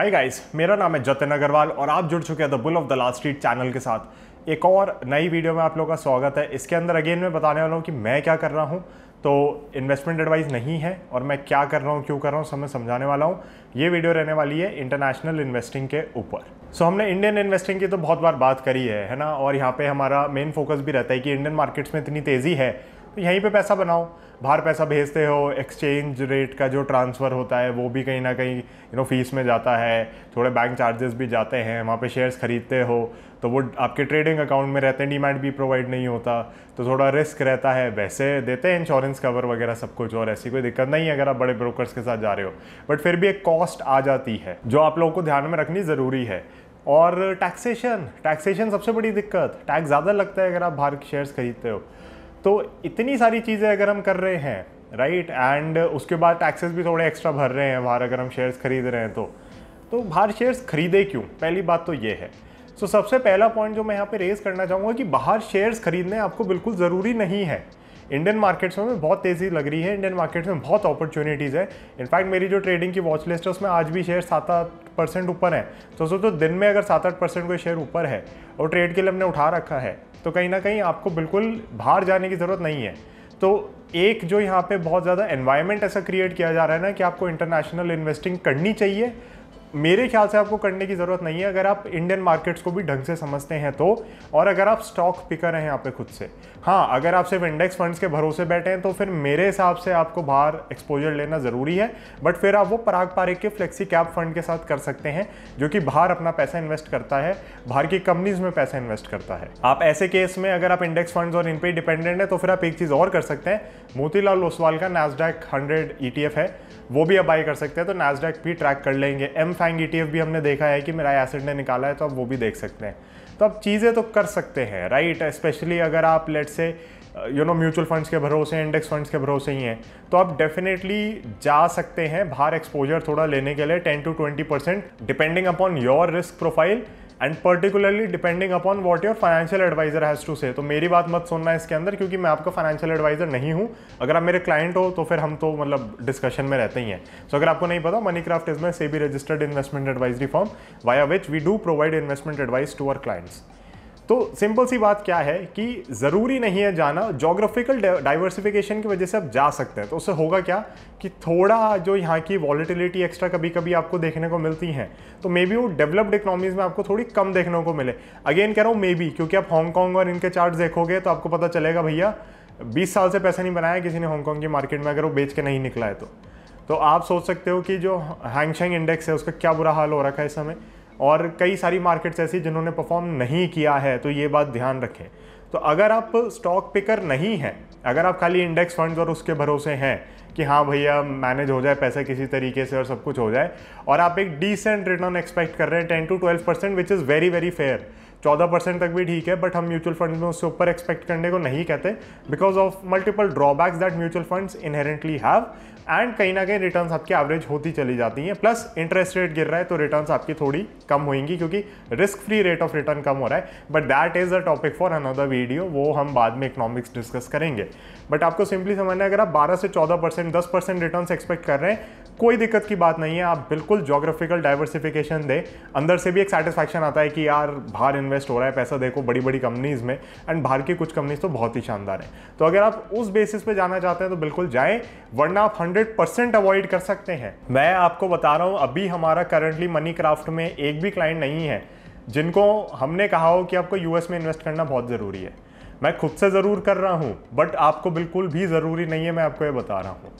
Hi guys मेरा नाम है जतिन अग्रवाल और आप जुड़ चुके हैं the bull of the last street channel के साथ एक और नई वीडियो में आप लोगों का स्वागत है इसके अंदर अगेन मैं बताने वाला हूँ कि मैं क्या कर रहा हूँ तो इन्वेस्टमेंट एडवाइस नहीं है और मैं क्या कर रहा हूँ क्यों कर रहा हूँ सब मैं समझाने वाला हूँ ये वीडियो रहने वाली है इंटरनेशनल इन्वेस्टिंग के ऊपर सो so, हमने इंडियन इन्वेस्टिंग की तो बहुत बार बात करी है है ना और यहाँ पे हमारा मेन फोकस भी रहता है कि इंडियन मार्केट्स में इतनी तेज़ी है तो यहीं पे पैसा बनाओ बाहर पैसा भेजते हो एक्सचेंज रेट का जो ट्रांसफ़र होता है वो भी कहीं ना कहीं यू नो फीस में जाता है थोड़े बैंक चार्जेस भी जाते हैं वहाँ पे शेयर्स ख़रीदते हो तो वो आपके ट्रेडिंग अकाउंट में रहते हैं डीमैट भी प्रोवाइड नहीं होता तो थोड़ा रिस्क रहता है वैसे देते हैं इंश्योरेंस कवर वगैरह सब कुछ और ऐसी कोई दिक्कत नहीं है अगर आप बड़े ब्रोकर्स के साथ जा रहे हो बट फिर भी एक कॉस्ट आ जाती है जो आप लोगों को ध्यान में रखनी ज़रूरी है और टैक्सेशन टैक्सेशन सबसे बड़ी दिक्कत टैक्स ज़्यादा लगता है अगर आप बाहर शेयर्स खरीदते हो तो इतनी सारी चीज़ें अगर हम कर रहे हैं राइट एंड उसके बाद टैक्सेस भी थोड़े एक्स्ट्रा भर रहे हैं बाहर अगर हम शेयर्स खरीद रहे हैं तो तो बाहर शेयर्स खरीदे क्यों पहली बात तो ये है सो so, सबसे पहला पॉइंट जो मैं यहाँ पे रेज करना चाहूँगा कि बाहर शेयर्स खरीदने आपको बिल्कुल ज़रूरी नहीं है इंडियन मार्केट्स में बहुत तेज़ी लग रही है इंडियन मार्केट्स में बहुत अपॉर्चुनिटीज़ है इनफैक्ट मेरी जो ट्रेडिंग की वॉच लिस्ट है उसमें आज भी शेयर सात आठ परसेंट ऊपर है तो सोचो तो दिन में अगर सात आठ परसेंट कोई शेयर ऊपर है और ट्रेड के लिए हमने उठा रखा है तो कहीं ना कहीं आपको बिल्कुल बाहर जाने की ज़रूरत नहीं है तो एक जो यहाँ पे बहुत ज़्यादा एनवायरनमेंट ऐसा क्रिएट किया जा रहा है ना कि आपको इंटरनेशनल इन्वेस्टिंग करनी चाहिए मेरे ख्याल से आपको करने की ज़रूरत नहीं है अगर आप इंडियन मार्केट्स को भी ढंग से समझते हैं तो और अगर आप स्टॉक पिकर हैं यहाँ पे खुद से हाँ अगर आप सिर्फ इंडेक्स फंड्स के भरोसे बैठे हैं तो फिर मेरे हिसाब से आपको बाहर एक्सपोजर लेना ज़रूरी है बट फिर आप वो पराग पारिक के फ्लेक्सी कैप फंड के साथ कर सकते हैं जो कि बाहर अपना पैसा इन्वेस्ट करता है बाहर की कंपनीज में पैसा इन्वेस्ट करता है आप ऐसे केस में अगर आप इंडेक्स फंड्स और इन पर डिपेंडेंट है तो फिर आप एक चीज़ और कर सकते हैं मोतीलाल ओसवाल का नैसडैक हंड्रेड ई है वो भी आप बाई कर सकते हैं तो नैसडैक भी ट्रैक कर लेंगे एम क्वालिफाइंग ई भी हमने देखा है कि मेरा एसिड ने निकाला है तो आप वो भी देख सकते हैं तो आप चीज़ें तो कर सकते हैं राइट स्पेशली अगर आप लेट से यू नो म्यूचुअल फंड्स के भरोसे इंडेक्स फंड्स के भरोसे ही हैं तो आप डेफिनेटली जा सकते हैं बाहर एक्सपोजर थोड़ा लेने के लिए ten to twenty percent depending upon your risk profile and particularly depending upon what your financial advisor has to say तो मेरी बात मत सुनना इसके अंदर क्योंकि मैं आपका फाइनेंशियल एडवाइजर नहीं हूँ अगर आप मेरे क्लाइंट हो तो फिर हम तो मतलब डिस्कशन में रहते ही हैं सो so, अगर आपको नहीं पता मनी क्राफ्ट इज में से be registered investment advisory firm via which we do provide investment advice to our clients तो सिंपल सी बात क्या है कि ज़रूरी नहीं है जाना जोग्राफिकल डाइवर्सिफिकेशन की वजह से आप जा सकते हैं तो उससे होगा क्या कि थोड़ा जो यहाँ की वॉलीटिलिटी एक्स्ट्रा कभी कभी आपको देखने को मिलती हैं तो मे बी वो डेवलप्ड इकोनॉमीज़ में आपको थोड़ी कम देखने को मिले अगेन कह रहा हूँ मे बी क्योंकि आप हांगकॉन्ग और इनके चार्ट देखोगे तो आपको पता चलेगा भैया बीस साल से पैसा नहीं बनाया किसी ने हांगकॉन्ग की मार्केट में अगर वो बेच के नहीं निकला है तो तो आप सोच सकते हो कि जो हैंगशेंग इंडेक्स है उसका क्या बुरा हाल हो रखा है इस समय और कई सारी मार्केट्स ऐसी जिन्होंने परफॉर्म नहीं किया है तो ये बात ध्यान रखें तो अगर आप स्टॉक पिकर नहीं हैं अगर आप खाली इंडेक्स फंड्स और उसके भरोसे हैं कि हाँ भैया मैनेज हो जाए पैसा किसी तरीके से और सब कुछ हो जाए और आप एक डिसेंट रिटर्न एक्सपेक्ट कर रहे हैं ten to twelve percent which is very very fair चौदह परसेंट तक भी ठीक है बट हम म्यूचुअल फंड में उससे ऊपर एक्सपेक्ट करने को नहीं कहते because of multiple drawbacks that mutual funds inherently have and कहीं ना कहीं रिटर्न आपकी एवरेज होती चली जाती हैं प्लस इंटरेस्ट रेट गिर रहा है तो रिटर्न आपकी थोड़ी कम होंगी क्योंकि risk free rate of return कम हो रहा है but that is a topic for another video वो हम बाद में इकोनॉमिक्स डिस्कस करेंगे बट आपको सिंपली समझना है अगर आप बारह से चौदह परसेंट दस परसेंट रिटर्न एक्सपेक्ट कर रहे हैं कोई दिक्कत की बात नहीं है आप बिल्कुल जोग्राफिकल डाइवर्सिफिकेशन दें अंदर से भी एक सेटिस्फैक्शन आता है कि यार बाहर इन्वेस्ट हो रहा है पैसा देखो बड़ी बड़ी कंपनीज़ में एंड बाहर की कुछ कंपनीज़ तो बहुत ही शानदार हैं तो अगर आप उस बेसिस पे जाना चाहते हैं तो बिल्कुल जाएं वरना आप हंड्रेड अवॉइड कर सकते हैं मैं आपको बता रहा हूँ अभी हमारा करंटली मनी क्राफ्ट में एक भी क्लाइंट नहीं है जिनको हमने कहा हो कि आपको यूएस में इन्वेस्ट करना बहुत ज़रूरी है मैं खुद से ज़रूर कर रहा हूँ बट आपको बिल्कुल भी ज़रूरी नहीं है मैं आपको ये बता रहा हूँ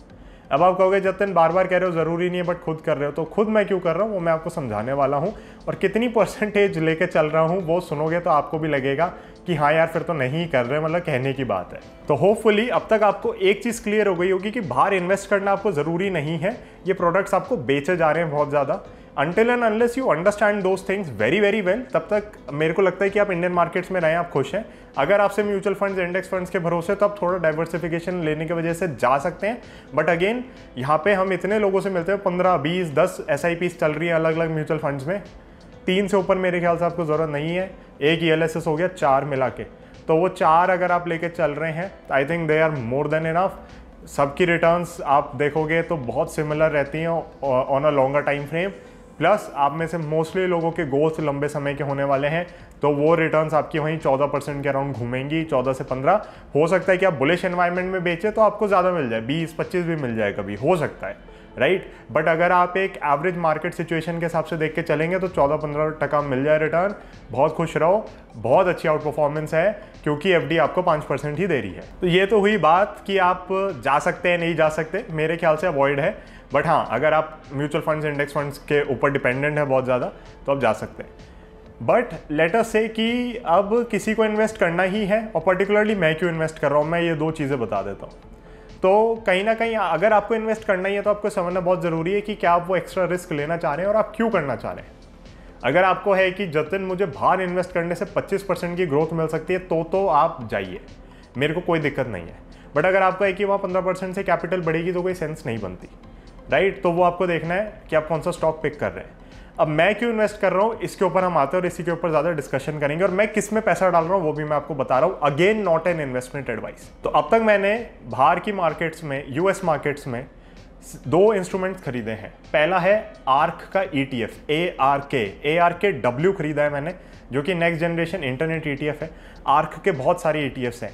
अब आप कहोगे जतन बार बार कह रहे हो ज़रूरी नहीं है बट खुद कर रहे हो तो खुद मैं क्यों कर रहा हूँ वो मैं आपको समझाने वाला हूँ और कितनी परसेंटेज लेके चल रहा हूँ वो सुनोगे तो आपको भी लगेगा कि हाँ यार फिर तो नहीं कर रहे मतलब कहने की बात है तो होपफुली अब तक आपको एक चीज़ क्लियर हो गई होगी कि बाहर इन्वेस्ट करना आपको ज़रूरी नहीं है ये प्रोडक्ट्स आपको बेचे जा रहे हैं बहुत ज़्यादा until and unless you understand those things very very well तब तक मेरे को लगता है कि आप इंडियन मार्केट्स में रहें आप खुश हैं अगर आपसे म्यूचुअल फंड्स इंडेक्स फंड्स के भरोसे तो आप थोड़ा डाइवर्सिफिकेशन लेने की वजह से जा सकते हैं बट अगेन यहाँ पे हम इतने लोगों से मिलते हैं पंद्रह बीस दस एस आई चल रही हैं अलग अलग म्यूचुअल फंड्स में तीन से ऊपर मेरे ख्याल से आपको ज़रूरत नहीं है एक ई e हो गया चार मिला के तो वो चार अगर आप लेके चल रहे हैं तो I think they are more than enough सबकी रिटर्न्स आप देखोगे तो बहुत सिमिलर रहती हैं on a longer time frame plus आप में से मोस्टली लोगों के गोल्स लंबे समय के होने वाले हैं तो वो रिटर्न्स आपकी वहीं 14 परसेंट के अराउंड घूमेंगी 14 से 15 हो सकता है कि आप बुलिश एनवायरनमेंट में बेचें तो आपको ज़्यादा मिल जाए 20 25 भी मिल जाए कभी हो सकता है राइट right? बट अगर आप एक एवरेज मार्केट सिचुएशन के हिसाब से देख के चलेंगे तो 14-15 टका मिल जाए रिटर्न बहुत खुश रहो बहुत अच्छी आउट परफॉर्मेंस है क्योंकि एफ आपको पाँच परसेंट ही दे रही है तो ये तो हुई बात कि आप जा सकते हैं नहीं जा सकते मेरे ख्याल से अवॉइड है बट हाँ अगर आप म्यूचुअल फंड्स इंडेक्स फंड्स के ऊपर डिपेंडेंट है बहुत ज़्यादा तो आप जा सकते हैं बट लेटर से कि अब किसी को इन्वेस्ट करना ही है और पर्टिकुलरली मैं क्यों इन्वेस्ट कर रहा हूँ मैं ये दो चीज़ें बता देता हूँ तो कहीं ना कहीं अगर आपको इन्वेस्ट करना ही है तो आपको समझना बहुत ज़रूरी है कि क्या आप वो एक्स्ट्रा रिस्क लेना चाह रहे हैं और आप क्यों करना चाह रहे हैं अगर आपको है कि जतिन मुझे बाहर इन्वेस्ट करने से 25 परसेंट की ग्रोथ मिल सकती है तो तो आप जाइए मेरे को कोई दिक्कत नहीं है बट अगर आपको है कि वहाँ पंद्रह परसेंट से कैपिटल बढ़ेगी तो कोई सेंस नहीं बनती राइट तो वो आपको देखना है कि आप कौन सा स्टॉक पिक कर रहे हैं अब मैं क्यों इन्वेस्ट कर रहा हूँ इसके ऊपर हम आते हैं और इसी के ऊपर ज़्यादा डिस्कशन करेंगे और मैं किस में पैसा डाल रहा हूँ वो भी मैं आपको बता रहा हूँ again not an investment advice तो अब तक मैंने बाहर की मार्केट्स में यूएस मार्केट्स में दो इंस्ट्रूमेंट खरीदे हैं पहला है आर्क का E T F A R K A R K W खरीदा है मैंने जो कि next generation internet E T F है आर्क के बहुत सारे ई टी एफ्स हैं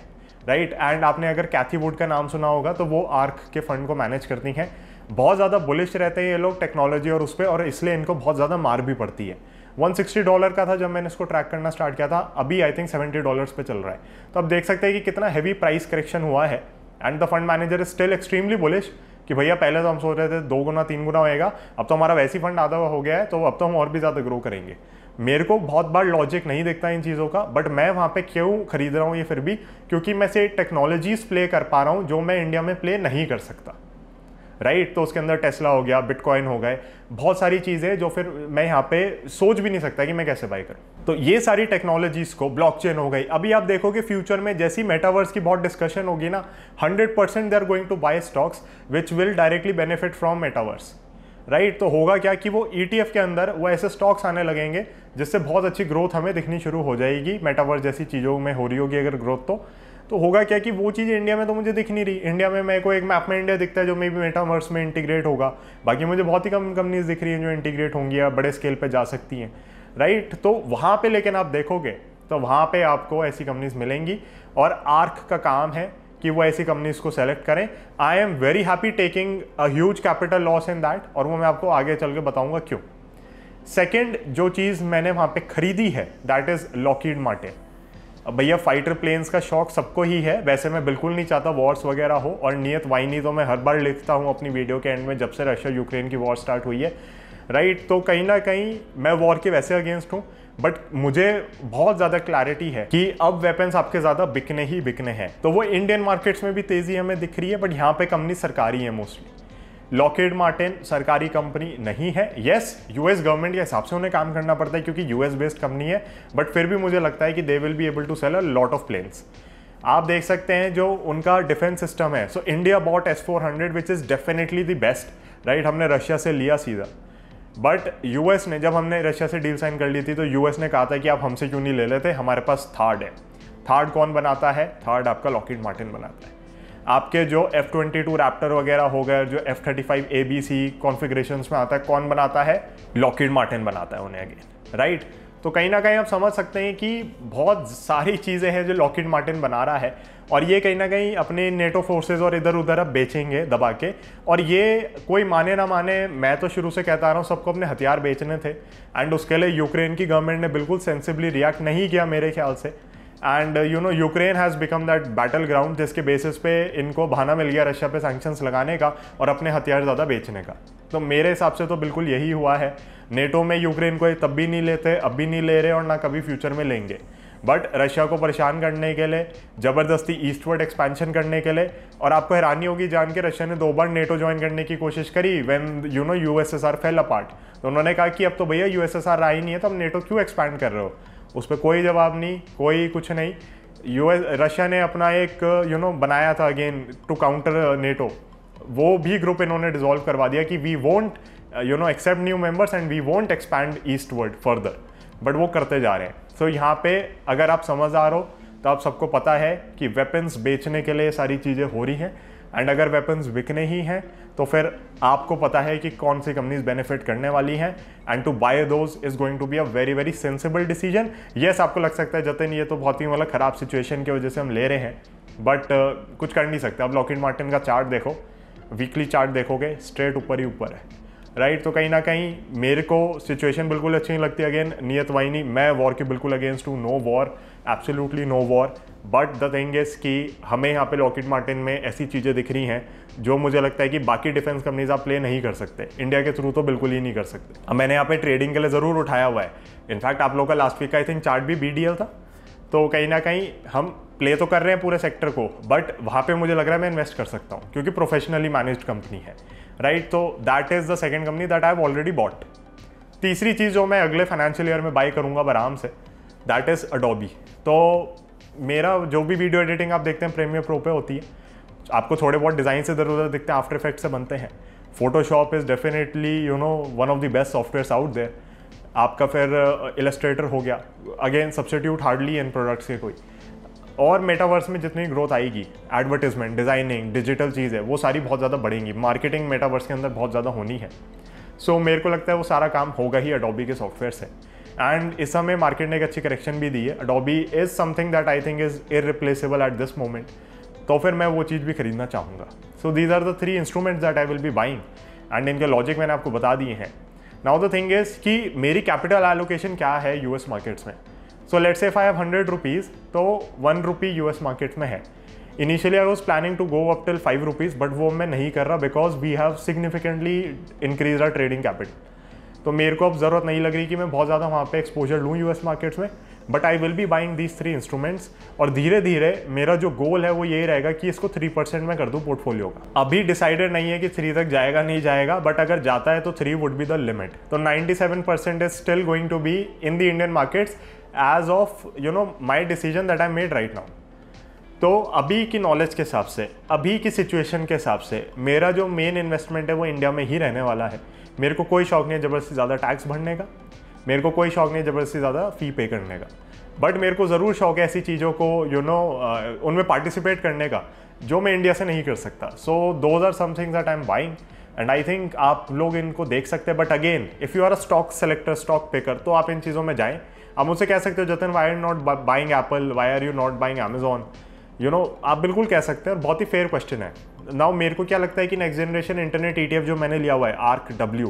राइट एंड आपने अगर कैथी वुड का नाम सुना होगा तो वो आर्क के फंड को मैनेज करती हैं बहुत ज़्यादा बुलिश रहते हैं ये लोग टेक्नोलॉजी और उस पर और इसलिए इनको बहुत ज़्यादा मार भी पड़ती है 160 डॉलर का था जब मैंने इसको ट्रैक करना स्टार्ट किया था अभी आई थिंक 70 डॉलर्स पे चल रहा है तो आप देख सकते हैं कि कितना हैवी प्राइस करेक्शन हुआ है and the fund manager is still extremely bullish कि भैया पहले तो हम सोच रहे थे दो गुना तीन गुना होएगा अब तो हमारा वैसी फंड आधा हो गया है तो अब तो हम और भी ज़्यादा ग्रो करेंगे मेरे को बहुत बार लॉजिक नहीं दिखता इन चीज़ों का बट मैं वहाँ पे क्यों खरीद रहा हूँ ये फिर भी क्योंकि मैं से टेक्नोलॉजीज़ प्ले कर पा रहा हूँ जो मैं इंडिया में प्ले नहीं कर सकता राइट तो उसके अंदर टेस्ला हो गया बिटकॉइन हो गए बहुत सारी चीज़ें जो फिर मैं यहाँ पे सोच भी नहीं सकता कि मैं कैसे बाय करूँ तो ये सारी टेक्नोलॉजीज़ को ब्लॉकचेन हो गई अभी आप देखोगे फ्यूचर में जैसी मेटावर्स की बहुत डिस्कशन होगी ना hundred percent they are going to buy stocks which will directly benefit from metaverse right तो होगा क्या कि वो ई e के अंदर वो ऐसे स्टॉक्स आने लगेंगे जिससे बहुत अच्छी ग्रोथ हमें दिखनी शुरू हो जाएगी मेटावर्स जैसी चीज़ों में हो रही होगी अगर ग्रोथ तो तो होगा क्या कि वो चीज़ इंडिया में तो मुझे दिख नहीं रही इंडिया में मेरे को एक मैप में इंडिया दिखता है जो मे बी मेटावर्स में इंटीग्रेट होगा बाकी मुझे बहुत ही कम कंपनीज दिख रही हैं जो इंटीग्रेट होंगी या बड़े स्केल पर जा सकती हैं राइट तो वहाँ पर लेकिन आप देखोगे तो वहाँ पर आपको ऐसी कंपनीज मिलेंगी और आर्क का काम है कि वो ऐसी कंपनीज को सेलेक्ट करें I am very happy taking a huge capital loss in that और वो मैं आपको आगे चल के बताऊँगा क्यों सेकेंड जो चीज़ मैंने वहाँ पे खरीदी है दैट इज़ लॉकीड मार्टिन भैया फाइटर प्लेन्स का शौक सबको ही है वैसे मैं बिल्कुल नहीं चाहता वॉर्स वगैरह हो और नियत वाइनी तो मैं हर बार लिखता हूँ अपनी वीडियो के एंड में जब से रशिया यूक्रेन की वॉर स्टार्ट हुई है राइट तो कहीं ना कहीं मैं वॉर के वैसे अगेंस्ट हूँ बट मुझे बहुत ज़्यादा क्लैरिटी है कि अब वेपन्स आपके ज़्यादा बिकने ही बिकने हैं तो वो इंडियन मार्केट्स में भी तेज़ी हमें दिख रही है बट यहाँ पे कंपनी सरकारी है मोस्टली लॉकेड मार्टिन सरकारी कंपनी नहीं है यस यूएस गवर्नमेंट के हिसाब से उन्हें काम करना पड़ता है क्योंकि यूएस बेस्ड कंपनी है बट फिर भी मुझे लगता है कि they will be able to sell a lot of planes आप देख सकते हैं जो उनका डिफेंस सिस्टम है so India bought S four hundred which is definitely the best right हमने रशिया से लिया सीधा बट यूएस ने जब हमने रशिया से डील साइन कर ली थी तो यूएस ने कहा था कि आप हमसे क्यों नहीं ले लेते हमारे पास थर्ड है थर्ड कौन बनाता है थर्ड आपका लॉकेट मार्टिन बनाता है आपके जो एफ ट्वेंटी टू रैप्टर वगैरह हो गए जो F thirty five A B C configuration में आता है कौन बनाता है लॉकिड मार्टिन बनाता है उन्हें अगेन राइट तो कहीं ना कहीं आप समझ सकते हैं कि बहुत सारी चीज़ें हैं जो लॉकेट मार्टिन बना रहा है और ये कहीं ना कहीं अपने नेटो फोर्सेज और इधर उधर अब बेचेंगे दबा के और ये कोई माने ना माने मैं तो शुरू से कहता रहा हूँ सबको अपने हथियार बेचने थे एंड उसके लिए यूक्रेन की गवर्नमेंट ने बिल्कुल सेंसिबली रिएक्ट नहीं किया मेरे ख्याल से and you know Ukraine has become that battle ground जिसके बेसिस पे इनको बहाना मिल गया रशिया पे सैंक्शंस लगाने का और अपने हथियार ज़्यादा बेचने का तो मेरे हिसाब से तो बिल्कुल यही हुआ है नेटो में यूक्रेन को तब भी नहीं लेते अब भी नहीं ले रहे और ना कभी फ्यूचर में लेंगे बट रशिया को परेशान करने के लिए ज़बरदस्ती ईस्टवर्ड एक्सपेंशन करने के लिए और आपको हैरानी होगी जान के रशिया ने दो बार नेटो ज्वाइन करने की कोशिश करी when you know USSR fell apart तो उन्होंने कहा कि अब तो भैया यूएसएसआर रहा ही नहीं है तो हम नेटो क्यों एक्सपैंड कर रहे हो उस पर कोई जवाब नहीं कोई कुछ नहीं यू रशिया ने अपना एक यू नो बनाया था अगेन टू काउंटर नेटो वो भी ग्रुप इन्होंने डिजोल्व करवा दिया कि we won't you know accept new members and we won't expand eastward further but वो करते जा रहे हैं सो so, यहाँ पे अगर आप समझदार हो तो आप सबको पता है कि वेपन्स बेचने के लिए सारी चीज़ें हो रही हैं एंड अगर वेपन्स बिकने ही हैं तो फिर आपको पता है कि कौन सी कंपनीज बेनिफिट करने वाली हैं and to buy those is going to be a very very sensible decision yes आपको लग सकता है जतन ये तो बहुत ही मतलब ख़राब सिचुएशन की वजह से हम ले रहे हैं बट uh, कुछ कर नहीं सकते अब लॉकेट मार्टिन का चार्ट देखो वीकली चार्ट देखोगे स्ट्रेट ऊपर ही ऊपर है राइट right? तो कहीं ना कहीं मेरे को सिचुएशन बिल्कुल अच्छी नहीं लगती अगेन नियत वाइनी मैं वॉर के बिल्कुल अगेंस्ट हूँ no war absolutely no war but the thing is कि हमें यहाँ पे लॉकेट मार्टिन में ऐसी चीज़ें दिख रही हैं जो मुझे लगता है कि बाकी डिफेंस कंपनीज आप प्ले नहीं कर सकते इंडिया के थ्रू तो बिल्कुल ही नहीं कर सकते अब मैंने यहाँ पे ट्रेडिंग के लिए ज़रूर उठाया हुआ है इनफैक्ट आप लोग का last week I think chart भी बी था तो कहीं ना कहीं हम प्ले तो कर रहे हैं पूरे सेक्टर को बट वहाँ पे मुझे लग रहा है मैं इन्वेस्ट कर सकता हूँ क्योंकि प्रोफेशनली मैनेज कंपनी है राइट तो that is the second company that I have already bought तीसरी चीज़ जो मैं अगले फाइनेंशियल ईयर में बाई करूँगा आराम से दैट इज़ अडोबी तो मेरा जो भी वीडियो एडिटिंग आप देखते हैं प्रेमियर प्रो पे होती है आपको थोड़े बहुत डिज़ाइन से इधर उधर दिखते हैं आफ्टर इफेक्ट से बनते हैं Photoshop is definitely you know one of the best software out there आपका फिर इलस्ट्रेटर uh, हो गया अगेन सब्सटीट्यूट हार्डली इन प्रोडक्ट्स के कोई और मेटावर्स में जितनी ग्रोथ आएगी एडवर्टिजमेंट डिज़ाइनिंग डिजिटल चीज़ है वो सारी बहुत ज़्यादा बढ़ेंगी मार्केटिंग मेटावर्स के अंदर बहुत ज़्यादा होनी है सो so, मेरे को लगता है वो सारा काम होगा ही अडोबी के सॉफ्टवेयर से एंड इस समय मार्केट ने एक अच्छी करेक्शन भी दी है Adobe is something that I think is irreplaceable at this moment तो फिर मैं वो चीज़ भी खरीदना चाहूँगा so these are the three instruments that I will be buying and इनके लॉजिक मैंने आपको बता दिए हैं नाउ द थिंग इज़ कि मेरी कैपिटल एलोकेशन क्या है यू मार्केट्स में so let's a I have hundred rupees तो one rupee U S markets में है initially I was planning to go up till five rupees but वो मैं नहीं कर रहा because we have significantly increase our trading capital तो मेरे को अब ज़रूरत नहीं लग रही कि मैं बहुत ज़्यादा वहाँ पे एक्सपोजर लूँ यूएस मार्केट्स में but I will be buying these three instruments और धीरे धीरे मेरा जो गोल है वो यही रहेगा कि इसको थ्री परसेंट में कर दूँ पोर्टफोलियो का अभी डिसाइडेड नहीं है कि थ्री तक जाएगा नहीं जाएगा बट अगर जाता है तो three would be the limit तो ninety seven percent is still going to be in the Indian markets as of you know my decision that I made right now तो अभी की नॉलेज के हिसाब से अभी की सिचुएशन के हिसाब से मेरा जो मेन इन्वेस्टमेंट है वो इंडिया में ही रहने वाला है मेरे को कोई शौक नहीं है ज़बरदस्ती ज़्यादा टैक्स भरने का मेरे को कोई शौक नहीं है ज़बरदस्ती ज़्यादा फ़ी पे करने का बट मेरे को ज़रूर शौक है ऐसी चीज़ों को यू you नो know, उनमें पार्टिसिपेट करने का जो मैं इंडिया से नहीं कर सकता so those are somethings that I am buying and I think आप लोग इनको देख सकते हैं but again if you are a stock selector stock picker तो आप इन चीज़ों में जाएँ आप मुझसे कह सकते हो जतन why are not buying Apple why are you not buying Amazon you know आप बिल्कुल कह सकते हैं और बहुत ही फेयर क्वेश्चन है नाउ मेरे को क्या लगता है कि नेक्स्ट जनरेशन इंटरनेट ई जो मैंने लिया हुआ है ARK W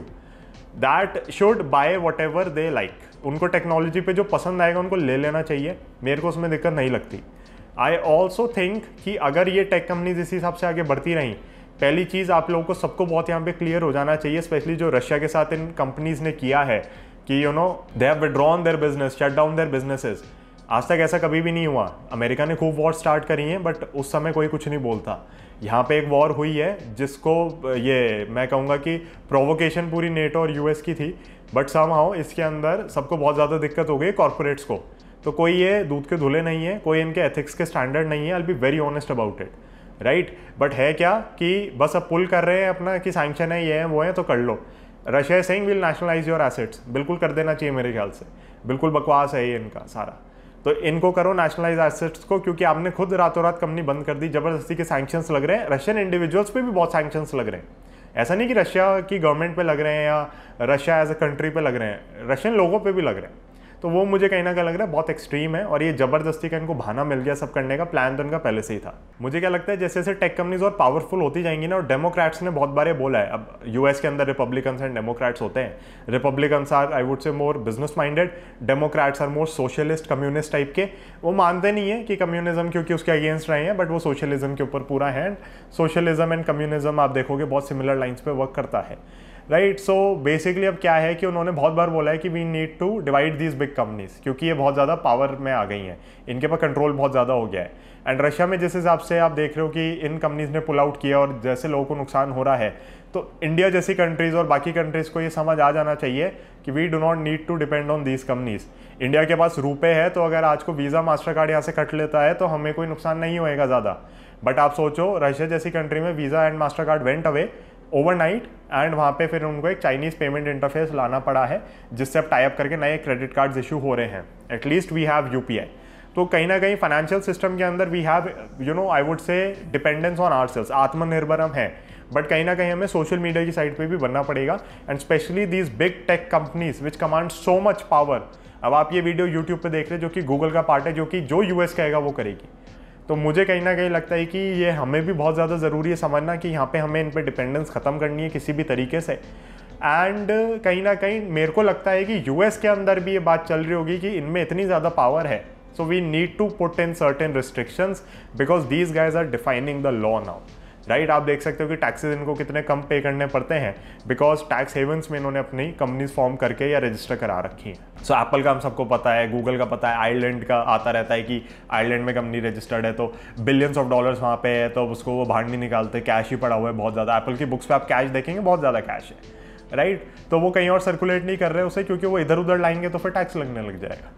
that should buy whatever they like उनको टेक्नोलॉजी पे जो पसंद आएगा उनको ले लेना चाहिए मेरे को उसमें दिक्कत नहीं लगती आई ऑल्सो थिंक कि अगर ये टेक कंपनीज इस हिसाब से आगे बढ़ती रहीं पहली चीज़ आप लोगों को सबको बहुत यहाँ पे क्लियर हो जाना चाहिए स्पेशली जो रशिया के साथ इन कंपनीज ने किया है कि you know they have withdrawn their business shut down their businesses आज तक ऐसा कभी भी नहीं हुआ अमेरिका ने खूब वॉर स्टार्ट करी हैं बट उस समय कोई कुछ नहीं बोलता यहाँ पे एक वॉर हुई है जिसको ये मैं कहूँगा कि प्रोवोकेशन पूरी नेटो और यूएस की थी बट सम हाउ इसके अंदर सबको बहुत ज़्यादा दिक्कत हो गई कॉरपोरेट्स को तो कोई ये दूध के धुले नहीं है कोई इनके एथिक्स के स्टैंडर्ड नहीं है I be very honest about it right but है क्या कि बस अब पुल कर रहे हैं अपना कि सैंक्शन है ये है वो है तो कर लो Russia saying will nationalise your assets बिल्कुल कर देना चाहिए मेरे ख्याल से बिल्कुल बकवास है ये इनका सारा तो इनको करो नेशनलाइज एसेट्स को क्योंकि आपने खुद रातों रात कंपनी बंद कर दी जबरदस्ती के सैंक्शंस लग रहे हैं रशियन इंडिविजुअल्स पे भी बहुत सैंक्शंस लग रहे हैं ऐसा नहीं कि रशिया की गवर्नमेंट पे लग रहे हैं या रशिया एज अ कंट्री पे लग रहे हैं रशियन लोगों पे भी लग रहे हैं तो वो मुझे कहीं ना कहीं लग रहा है बहुत एक्सट्रीम है और ये ज़बरदस्ती का इनको बहाना मिल गया सब करने का प्लान तो इनका पहले से ही था मुझे क्या लगता है जैसे जैसे टेक कंपनीज और पावरफुल होती जाएंगी ना और डेमोक्रेट्स ने बहुत बार ये बोला है अब यूएस के अंदर रिपब्लिकन्स एंड डेमोक्रेट्स होते हैं Republicans are I would say more business minded Democrats are more socialist communist type के वो मानते नहीं है कि कम्युनिज्म क्योंकि उसके अगेंस्ट रहे हैं बट वो सोशलिज्म के ऊपर पूरा है एंड सोशलिज्म एंड कम्युनिज्म आप देखोगे बहुत सिमिलर लाइन्स पर वर्क करता है राइट सो बेसिकली अब क्या है कि उन्होंने बहुत बार बोला है कि we need to divide these big companies क्योंकि ये बहुत ज़्यादा पावर में आ गई हैं इनके पर कंट्रोल बहुत ज़्यादा हो गया है एंड रशिया में जिस हिसाब से आप देख रहे हो कि इन कंपनीज ने पुल आउट किया और जैसे लोगों को नुकसान हो रहा है तो इंडिया जैसी कंट्रीज़ और बाकी कंट्रीज़ को ये समझ आ जाना चाहिए कि we do not need to depend on these companies India के पास रुपए है तो अगर आज को वीज़ा मास्टर कार्ड यहाँ से कट लेता है तो हमें कोई नुकसान नहीं होएगा ज़्यादा बट आप सोचो रशिया जैसी कंट्री में Visa and Master card went away overnight and वहाँ पे फिर उनको एक चाइनीज़ पेमेंट इंटरफेस लाना पड़ा है जिससे अब टाइप करके नए क्रेडिट कार्ड्स इशू हो रहे हैं एटलीस्ट वी हैव यू तो कहीं ना कहीं फाइनेंशियल सिस्टम के अंदर we have you know I would say dependence on ourselves आत्मनिर्भर हम हैं बट कहीं ना कहीं हमें सोशल मीडिया की साइड पे भी बनना पड़ेगा and specially these big tech companies which command so much power अब आप ये वीडियो यूट्यूब पे देख रहे हैं जो कि गूगल का पार्ट है जो कि जो यूएस कहेगा वो करेगी तो मुझे कहीं ना कहीं लगता है कि ये हमें भी बहुत ज़्यादा ज़रूरी है समझना कि यहाँ पे हमें इन पर डिपेंडेंस ख़त्म करनी है किसी भी तरीके से एंड कहीं ना कहीं मेरे को लगता है कि यूएस के अंदर भी ये बात चल रही होगी कि इनमें इतनी ज़्यादा पावर है so we need to put in certain restrictions because these guys are defining the law now right आप देख सकते हो कि टैक्सेस इनको कितने कम पे करने पड़ते हैं बिकॉज टैक्स हेवंस में इन्होंने अपनी कंपनीज फॉर्म करके या रजिस्टर करा रखी है सो so, एप्पल का हम सबको पता है गूगल का पता है आयरलैंड का आता रहता है कि आयरलैंड में कंपनी रजिस्टर्ड है तो बिलियंस ऑफ डॉलर्स वहाँ पे है तो उसको वो बाहर नहीं निकालते कैश ही पड़ा हुआ है बहुत ज़्यादा एप्पल की बुक्स पर आप कैश देखेंगे बहुत ज़्यादा कैश है राइट right? तो वो कहीं और सर्कुलेट नहीं कर रहे उसे क्योंकि वो इधर उधर लाएंगे तो फिर टैक्स लगने लग जाएगा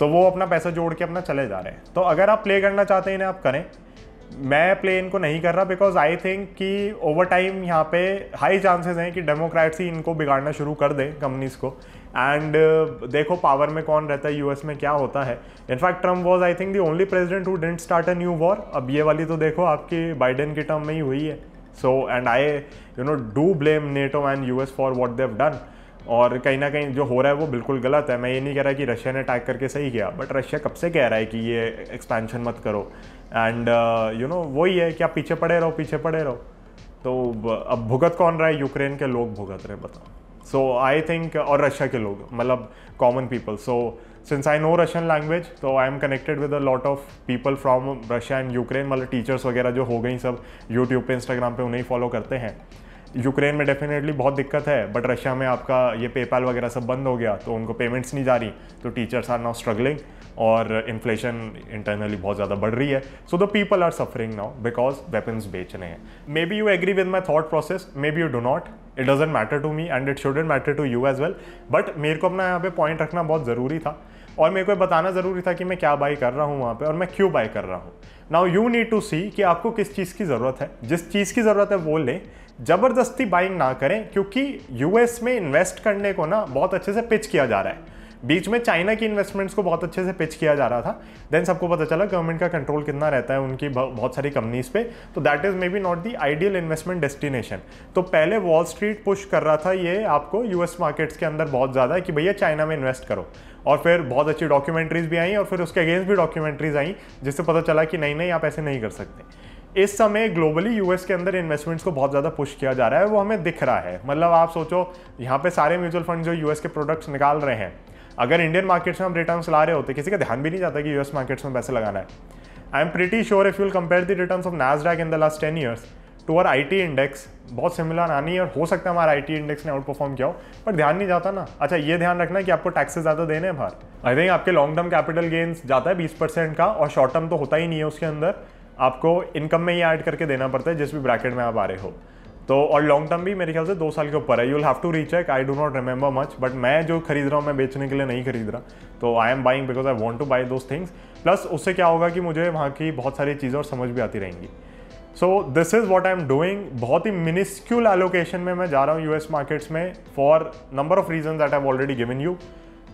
तो वो अपना पैसा जोड़ के अपना चले जा रहे हैं तो अगर आप प्ले करना चाहते हैं इन्हें आप करें मैं प्ले इनको नहीं कर रहा बिकॉज आई थिंक कि ओवर टाइम यहाँ पे हाई चांसेस हैं कि डेमोक्रेट्स ही इनको बिगाड़ना शुरू कर दें कंपनीज को एंड uh, देखो पावर में कौन रहता है यूएस में क्या होता है in fact Trump was I think the only president who didn't start a new war अब ये वाली तो देखो आपकी बाइडन के टर्म में ही हुई है so and I you know do blame NATO and U S for what they've done और कहीं ना कहीं जो हो रहा है वो बिल्कुल गलत है मैं ये नहीं कह रहा कि रशिया ने अटैक करके सही किया बट रशिया कब से कह रहा है कि ये एक्सपेंशन मत करो एंड यू नो वही है कि आप पीछे पड़े रहो पीछे पड़े रहो तो अब भुगत कौन रहा है यूक्रेन के लोग भुगत रहे बताओ सो आई थिंक और रशिया के लोग मतलब common people so since I know Russian language तो I am connected with a lot of people from Russia and Ukraine मतलब टीचर्स वगैरह जो हो गई सब यूट्यूब पे इंस्टाग्राम पे उन्हें ही फॉलो करते हैं यूक्रेन में डेफिनेटली बहुत दिक्कत है बट रशिया में आपका ये पेपाल वगैरह सब बंद हो गया तो उनको पेमेंट्स नहीं जा रही तो टीचर्स आर नाउ स्ट्रगलिंग और इन्फ्लेशन इंटरनली बहुत ज़्यादा बढ़ रही है so the people are suffering now because weapons बेच रहे हैं maybe you agree with my thought process maybe you do not it doesn't matter to me and it shouldn't matter to you as well but मेरे को अपना यहाँ पे point रखना बहुत ज़रूरी था और मेरे को बताना ज़रूरी था कि मैं क्या बाई कर रहा हूँ वहाँ पे और मैं क्यों बाई कर रहा हूँ now you need to see कि आपको किस चीज़ की ज़रूरत है जिस चीज़ की ज़रूरत है वो लें ज़बरदस्ती बाइंग ना करें क्योंकि यूएस में इन्वेस्ट करने को ना बहुत अच्छे से पिच किया जा रहा है बीच में चाइना की इन्वेस्टमेंट्स को बहुत अच्छे से पिच किया जा रहा था देन सबको पता चला गवर्नमेंट का कंट्रोल कितना रहता है उनकी बहुत सारी कंपनीज पे तो that is maybe not the ideal investment destination तो पहले वॉल स्ट्रीट पुश कर रहा था ये आपको यूएस मार्केट्स के अंदर बहुत ज़्यादा कि भैया चाइना में इन्वेस्ट करो और फिर बहुत अच्छी डॉक्यूमेंट्रीज भी आई और फिर उसके अगेंस्ट भी डॉक्यूमेंट्रीज आई जिससे पता चला कि नहीं नहीं आप ऐसे नहीं कर सकते इस समय ग्लोबली यूएस के अंदर इन्वेस्टमेंट्स को बहुत ज़्यादा पुश किया जा रहा है वो हमें दिख रहा है मतलब आप सोचो यहाँ पे सारे म्यूचुअल फंड जो यूएस के प्रोडक्ट्स निकाल रहे हैं अगर इंडियन मार्केट्स में हम रिटर्न्स ला रहे होते किसी का ध्यान भी नहीं जाता कि यूएस मार्केट्स में पैसे लगाना है I am pretty sure if you'll compare the return of Nasdaq in the last ten years to our I T index बहुत सिमिलर आनी है और हो सकता है हमारा आई टी इंडेक्स ने आउट परफॉर्म किया हो पर ध्यान नहीं जाता ना अच्छा ये ध्यान रखना कि आपको टैक्सेस ज़्यादा देने हैं बाहर आई थिंक आपके लॉन्ग टर्म कैपिटल गेन्स जाता है बीस परसेंट का और शॉर्ट टर्म तो होता ही नहीं है उसके अंदर आपको इनकम में ही ऐड करके देना पड़ता है जिस भी ब्रैकेट में आप आ रहे हो तो और लॉन्ग टर्म भी मेरे ख्याल से दो साल के ऊपर है you will have to reach एक I do not remember much but मैं जो खरीद रहा हूँ मैं बेचने के लिए नहीं खरीद रहा तो I am buying because I want to buy those things plus उससे क्या होगा कि मुझे वहाँ की बहुत सारी चीज़ें और समझ भी आती रहेंगी so this is what I am doing बहुत ही मिनिस्क्यूल एलोकेशन में मैं जा रहा हूँ यू मार्केट्स में for number of reason that I already given you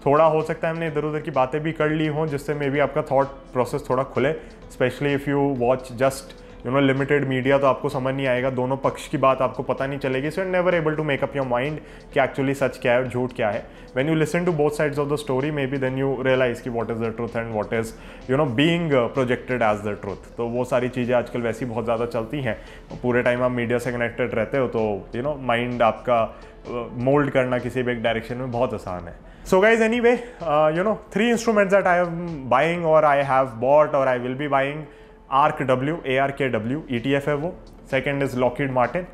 थोड़ा हो सकता है हमने इधर उधर की बातें भी कर ली हों जिससे मे भी आपका थॉट प्रोसेस थोड़ा खुले specially if you watch just you know limited media तो आपको समझ नहीं आएगा दोनों पक्ष की बात आपको पता नहीं चलेगी so and never able to make up your mind कि एक्चुअली सच क्या है और झूठ क्या है when you listen to both sides of the story maybe then you realise कि what is the truth and what is you know being projected as the truth तो वो सारी चीज़ें आजकल वैसी बहुत ज़्यादा चलती हैं पूरे टाइम आप मीडिया से कनेक्टेड रहते हो तो यू नो माइंड आपका मोल्ड करना किसी भी एक डायरेक्शन में बहुत आसान है so guys anyway you know three instruments that I am buying और आई हैव बॉट और I will be buying ARK W A R K W E T F है वो second is Lockheed Martin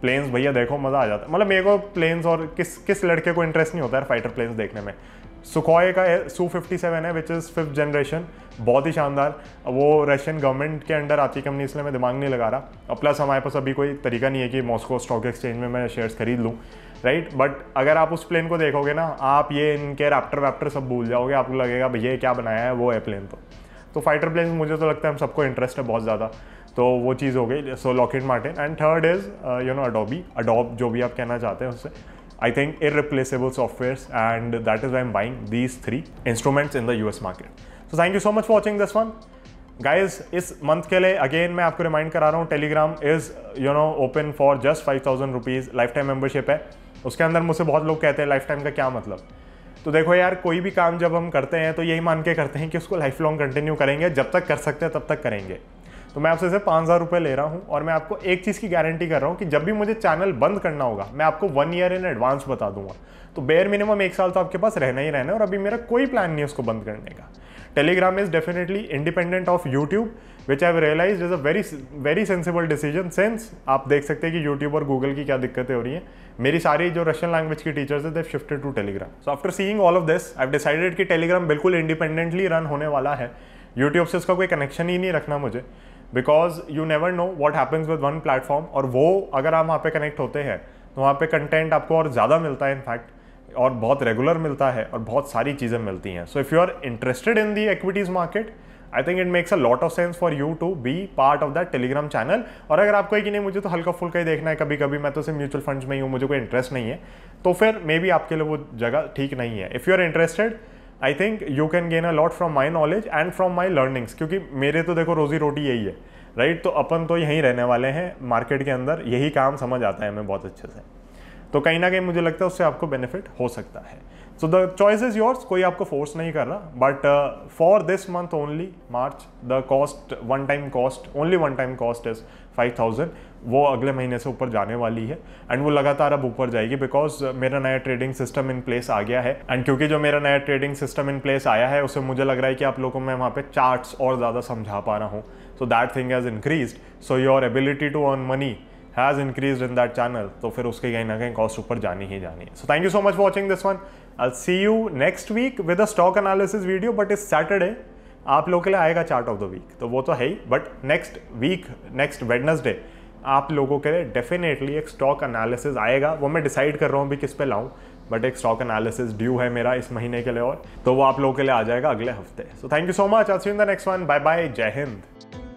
planes भैया देखो मज़ा आ जाता है मतलब मेरे को प्लेन्स और किस किस लड़के को इंटरेस्ट नहीं होता है फाइटर प्लेन्स देखने में सुखोए का सू फिफ्टी सेवन है विच इज़ फिफ्थ जनरेशन बहुत ही शानदार वो रशियन गवर्नमेंट के अंडर आती कंपनी इसलिए मैं दिमाग नहीं लगा रहा और प्लस हमारे पास अभी कोई तरीका नहीं है कि मॉस्को स्टॉक एक्सचेंज में मैं शेयर्स खरीद लूँ राइट बट अगर आप उस प्लेन को देखोगे ना आप ये इनके रैप्टर वैप्टर सब भूल जाओगे आपको लगेगा भैया क्या बनाया है वो है प्लेन तो तो फाइटर प्लेन मुझे तो लगता है हम सबको इंटरेस्ट है बहुत ज़्यादा तो वो चीज़ हो गई so Lockheed Martin and third is you know Adobe Adobe जो भी आप कहना चाहते हैं उससे I think, irreplaceable softwares and that is why I'm buying these three instruments in the US market. So thank you so much for watching this one. Guys इस month के लिए अगेन मैं आपको रिमाइंड करा रहा हूँ Telegram is you know open for just five thousand rupees lifetime membership है उसके अंदर मुझसे बहुत लोग कहते हैं लाइफ टाइम का क्या मतलब तो देखो यार कोई भी काम जब हम करते हैं तो यही मान के करते हैं कि उसको लाइफ लॉन्ग कंटिन्यू करेंगे जब तक कर सकते हैं तब तक करेंगे तो मैं आपसे पाँच हज़ार रुपये ले रहा हूँ और मैं आपको एक चीज़ की गारंटी कर रहा हूँ कि जब भी मुझे चैनल बंद करना होगा मैं आपको वन ईयर इन एडवांस बता दूंगा तो बेयर मिनिमम एक साल तो आपके पास रहना ही रहना है और अभी मेरा कोई प्लान नहीं है उसको बंद करने का Telegram is definitely independent of YouTube which I realise is a very very sensible decision since आप देख सकते हैं कि यूट्यूब और गूगल की क्या दिक्कतें हो रही हैं मेरी सारी जो रशियन लैंग्वेज की टीचर्स है they've shifted to Telegram so after seeing all of this I decided कि टेलीग्राम बिल्कुल इंडिपेंडेंटली रन होने वाला है यूट्यूब से उसका कोई कनेक्शन ही नहीं रखना मुझे because you never know what happens with one platform और वो अगर आप वहाँ पे कनेक्ट होते हैं तो वहाँ पे कंटेंट आपको और ज़्यादा मिलता है इनफैक्ट और बहुत रेगुलर मिलता है और बहुत सारी चीज़ें मिलती हैं so if you are interested in the equities market I think it makes a lot of sense for you to be part of that Telegram channel और अगर आपको कि नहीं मुझे तो हल्का फुल्का ही देखना है कभी कभी मैं तो सिर्फ म्यूचुअल फंड्स में ही हूँ मुझे कोई इंटरेस्ट नहीं है तो फिर मे बी आपके लिए वो जगह ठीक नहीं है if you are interested I think you can gain a lot from my knowledge and from my learnings क्योंकि मेरे तो देखो रोजी रोटी यही है राइट right? तो अपन तो यहीं रहने वाले हैं मार्केट के अंदर यही काम समझ आता है हमें बहुत अच्छे से तो कहीं ना कहीं मुझे लगता है उससे आपको बेनिफिट हो सकता है so the choice is yours कोई आपको फोर्स नहीं कर रहा but for this month only March the cost one time cost only one time cost is five thousand वो अगले महीने से ऊपर जाने वाली है एंड वो लगातार अब ऊपर जाएगी बिकॉज uh, मेरा नया ट्रेडिंग सिस्टम इन प्लेस आ गया है एंड क्योंकि जो मेरा नया ट्रेडिंग सिस्टम इन प्लेस आया है उसे मुझे लग रहा है कि आप लोगों को मैं वहाँ पे चार्ट्स और ज़्यादा समझा पा रहा हूँ so that thing has increase so your ability to earn money has increase in that channel तो फिर उसके कहीं ना कहीं कॉस्ट ऊपर जानी ही जानी है so thank you so much watching this one I see you next week with a stock analysis video but इस सैटरडे आप लोग के लिए आएगा चार्ट ऑफ द वीक तो वो तो है ही but next week next Wednesday आप लोगों के लिए डेफिनेटली एक स्टॉक एनालिसिस आएगा वो मैं डिसाइड कर रहा हूँ भी किस पे लाऊं बट एक स्टॉक एनालिसिस ड्यू है मेरा इस महीने के लिए और तो वो आप लोगों के लिए आ जाएगा अगले हफ्ते so thank you so much आज in the next one bye bye जय हिंद